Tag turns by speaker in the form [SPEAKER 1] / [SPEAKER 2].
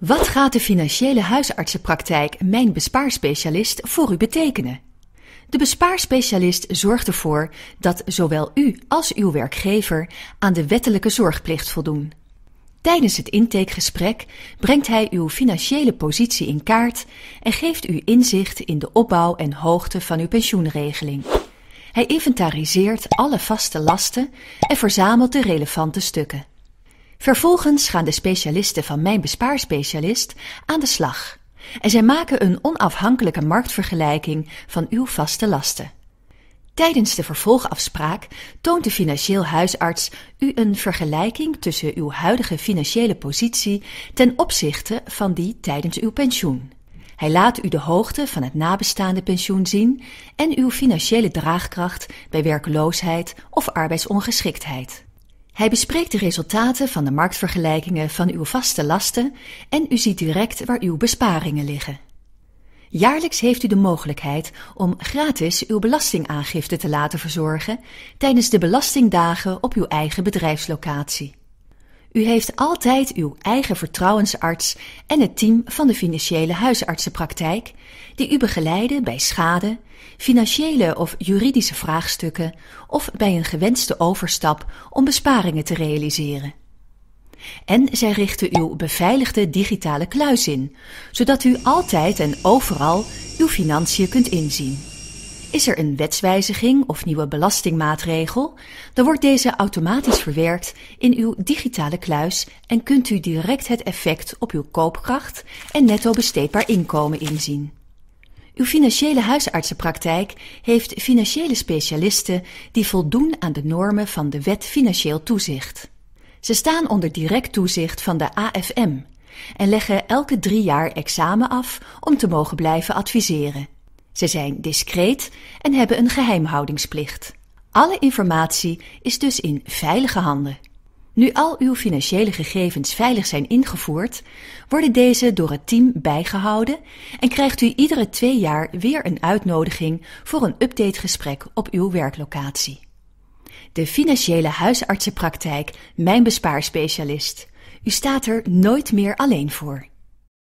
[SPEAKER 1] Wat gaat de financiële huisartsenpraktijk Mijn Bespaarspecialist voor u betekenen? De bespaarspecialist zorgt ervoor dat zowel u als uw werkgever aan de wettelijke zorgplicht voldoen. Tijdens het intakegesprek brengt hij uw financiële positie in kaart en geeft u inzicht in de opbouw en hoogte van uw pensioenregeling. Hij inventariseert alle vaste lasten en verzamelt de relevante stukken. Vervolgens gaan de specialisten van Mijn Bespaarspecialist aan de slag en zij maken een onafhankelijke marktvergelijking van uw vaste lasten. Tijdens de vervolgafspraak toont de financieel huisarts u een vergelijking tussen uw huidige financiële positie ten opzichte van die tijdens uw pensioen. Hij laat u de hoogte van het nabestaande pensioen zien en uw financiële draagkracht bij werkloosheid of arbeidsongeschiktheid. Hij bespreekt de resultaten van de marktvergelijkingen van uw vaste lasten en u ziet direct waar uw besparingen liggen. Jaarlijks heeft u de mogelijkheid om gratis uw belastingaangifte te laten verzorgen tijdens de belastingdagen op uw eigen bedrijfslocatie. U heeft altijd uw eigen vertrouwensarts en het team van de financiële huisartsenpraktijk die u begeleiden bij schade, financiële of juridische vraagstukken of bij een gewenste overstap om besparingen te realiseren. En zij richten uw beveiligde digitale kluis in, zodat u altijd en overal uw financiën kunt inzien. Is er een wetswijziging of nieuwe belastingmaatregel, dan wordt deze automatisch verwerkt in uw digitale kluis en kunt u direct het effect op uw koopkracht en netto besteedbaar inkomen inzien. Uw financiële huisartsenpraktijk heeft financiële specialisten die voldoen aan de normen van de Wet Financieel Toezicht. Ze staan onder direct toezicht van de AFM en leggen elke drie jaar examen af om te mogen blijven adviseren. Ze zijn discreet en hebben een geheimhoudingsplicht. Alle informatie is dus in veilige handen. Nu al uw financiële gegevens veilig zijn ingevoerd, worden deze door het team bijgehouden en krijgt u iedere twee jaar weer een uitnodiging voor een updategesprek op uw werklocatie. De financiële huisartsenpraktijk Mijn Bespaarspecialist. U staat er nooit meer alleen voor.